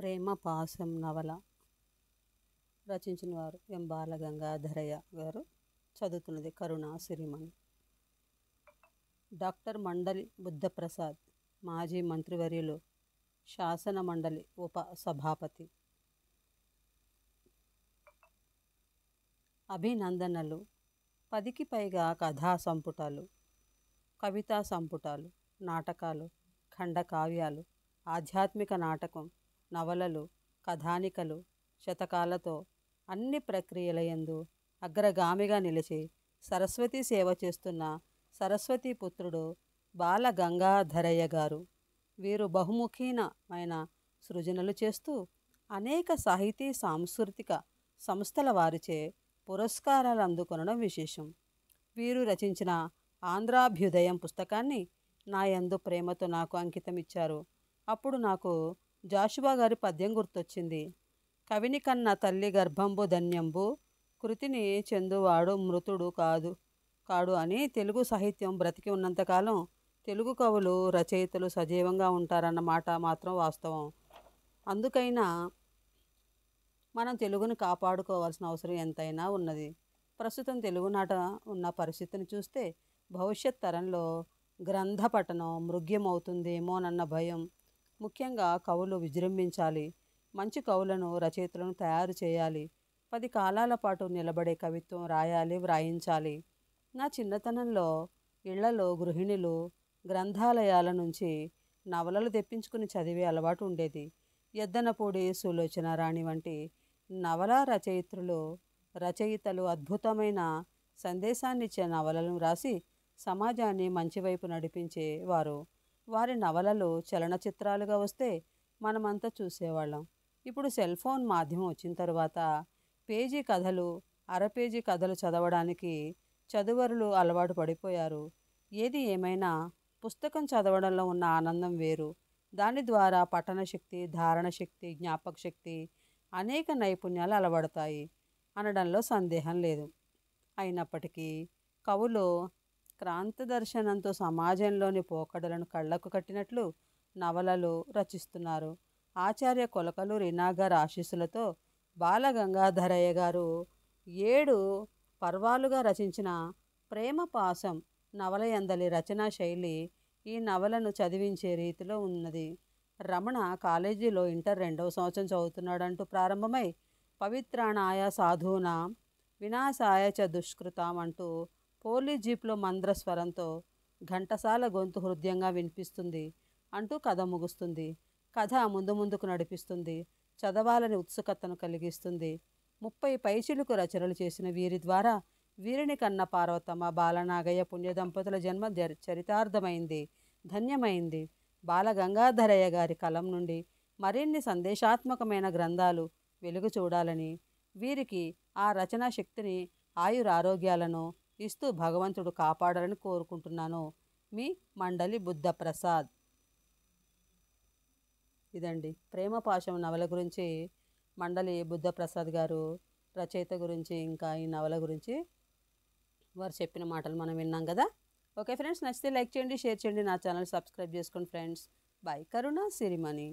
ప్రేమ పాశం నవల రచించిన వారు ఎం బాలగంగాధరయ్య గారు చదువుతున్నది కరుణ సిరిమణి డాక్టర్ మండలి బుద్ధప్రసాద్ మాజీ మంత్రివర్యులు శాసన మండలి ఉప సభాపతి అభినందనలు పదికి పైగా కథా సంపుటాలు కవితా సంపుటాలు నాటకాలు ఖండకావ్యాలు ఆధ్యాత్మిక నాటకం నవలలు కథానికలు శతకాలతో అన్ని ప్రక్రియల ఎందు అగ్రగామిగా నిలిచి సరస్వతి సేవ చేస్తున్న సరస్వతి పుత్రుడు బాల గంగాధరయ్య గారు వీరు బహుముఖీనమైన సృజనలు చేస్తూ అనేక సాహితీ సాంస్కృతిక సంస్థల వారిచే పురస్కారాలు అందుకొనడం విశేషం వీరు రచించిన ఆంధ్రాభ్యుదయం పుస్తకాన్ని నా యందు ప్రేమతో నాకు అంకితం ఇచ్చారు అప్పుడు నాకు జాషువా గారి పద్యం గుర్తొచ్చింది కవిని కన్న తల్లి గర్భంబు ధన్యంబు కృతిని చెందువాడు మృతుడు కాదు కాడు అని తెలుగు సాహిత్యం బ్రతికి ఉన్నంతకాలం తెలుగు కవులు రచయితలు సజీవంగా ఉంటారన్నమాట మాత్రం వాస్తవం అందుకైనా మనం తెలుగును కాపాడుకోవాల్సిన అవసరం ఎంతైనా ఉన్నది ప్రస్తుతం తెలుగునాట ఉన్న పరిస్థితిని చూస్తే భవిష్యత్ తరంలో గ్రంథ పఠనం మృగ్యమవుతుందేమోనన్న భయం ముఖ్యంగా కవులు విజృంభించాలి మంచి కవులను రచయితలను తయారు చేయాలి పది కాలాల పాటు నిలబడే కవిత్వం రాయాలి వ్రాయించాలి నా చిన్నతనంలో ఇళ్లలో గృహిణులు గ్రంథాలయాల నుంచి నవలలు తెప్పించుకుని చదివే అలవాటు ఉండేది ఎద్దనపూడి సులోచన రాణి వంటి నవల రచయిత్రులు రచయితలు అద్భుతమైన సందేశాన్నిచ్చే నవలను రాసి సమాజాన్ని మంచివైపు నడిపించేవారు వారి నవలలు చలనచిత్రాలుగా వస్తే మనమంతా చూసేవాళ్ళం ఇప్పుడు సెల్ ఫోన్ మాధ్యమం వచ్చిన తర్వాత పేజీ కథలు అరపేజీ కథలు చదవడానికి చదువరులు అలవాటు పడిపోయారు ఏది ఏమైనా పుస్తకం చదవడంలో ఉన్న ఆనందం వేరు దాని ద్వారా పఠన శక్తి ధారణ శక్తి జ్ఞాపక శక్తి అనేక నైపుణ్యాలు అలవడతాయి అనడంలో సందేహం లేదు అయినప్పటికీ కవులు క్రాంతి దర్శనంతో సమాజంలోని పోకడలను కళ్లకు కట్టినట్లు నవలలు రచిస్తున్నారు ఆచార్య కొలకలు రినాగర్ ఆశీస్సులతో బాలగంగాధరయ్య గారు ఏడు పర్వాలుగా రచించిన ప్రేమ పాసం నవలయందలి రచనా శైలి ఈ నవలను చదివించే రీతిలో ఉన్నది రమణ కాలేజీలో ఇంటర్ రెండవ సంవత్సరం చదువుతున్నాడంటూ ప్రారంభమై పవిత్రాణాయ సాధూనా వినాశాయ చ దుష్కృతం అంటూ హోలీ జీప్లో మంద్ర స్వరంతో ఘంటసాల గొంతు హృదయంగా వినిపిస్తుంది అంటూ కథ ముగుస్తుంది కథ ముందు ముందుకు నడిపిస్తుంది చదవాలని ఉత్సుకతను కలిగిస్తుంది ముప్పై పైచిలుకు రచనలు చేసిన వీరి ద్వారా వీరిని కన్న పార్వతమ్మ బాలనాగయ్య పుణ్య దంపతుల జన్మ చరితార్థమైంది ధన్యమైంది బాలగంగాధరయ్య గారి కలం నుండి మరిన్ని సందేశాత్మకమైన గ్రంథాలు వెలుగు చూడాలని వీరికి ఆ రచనా శక్తిని ఆయురారోగ్యాలను ఇస్తూ భగవంతుడు కాపాడాలని కోరుకుంటున్నాను మీ మండలి బుద్ధప్రసాద్ ఇదండి ప్రేమ పాశం నవల గురించి మండలి బుద్ధప్రసాద్ గారు రచయిత గురించి ఇంకా ఈ నవల గురించి వారు చెప్పిన మాటలు మనం విన్నాం కదా ఓకే ఫ్రెండ్స్ నచ్చితే లైక్ చేయండి షేర్ చేయండి నా ఛానల్ సబ్స్క్రైబ్ చేసుకోండి ఫ్రెండ్స్ బాయ్ కరుణ సిరిమణి